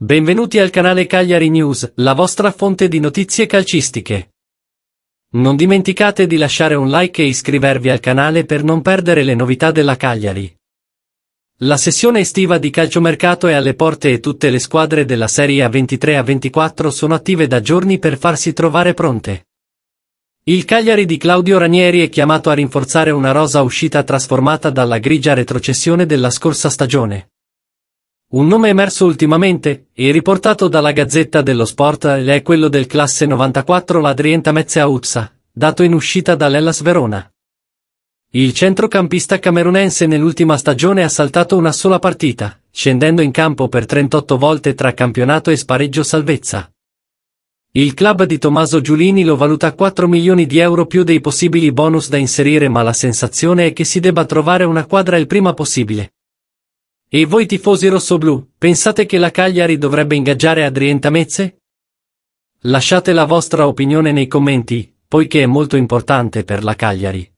Benvenuti al canale Cagliari News, la vostra fonte di notizie calcistiche. Non dimenticate di lasciare un like e iscrivervi al canale per non perdere le novità della Cagliari. La sessione estiva di calciomercato è alle porte e tutte le squadre della Serie A23 a 24 sono attive da giorni per farsi trovare pronte. Il Cagliari di Claudio Ranieri è chiamato a rinforzare una rosa uscita trasformata dalla grigia retrocessione della scorsa stagione. Un nome emerso ultimamente, e riportato dalla Gazzetta dello Sport, è quello del classe 94 Ladrienta Mezzauzza, dato in uscita dall'Ellas Verona. Il centrocampista camerunense nell'ultima stagione ha saltato una sola partita, scendendo in campo per 38 volte tra campionato e spareggio salvezza. Il club di Tommaso Giulini lo valuta 4 milioni di euro più dei possibili bonus da inserire ma la sensazione è che si debba trovare una quadra il prima possibile. E voi tifosi rossoblù, pensate che la Cagliari dovrebbe ingaggiare Adrien Tamezze? Lasciate la vostra opinione nei commenti, poiché è molto importante per la Cagliari.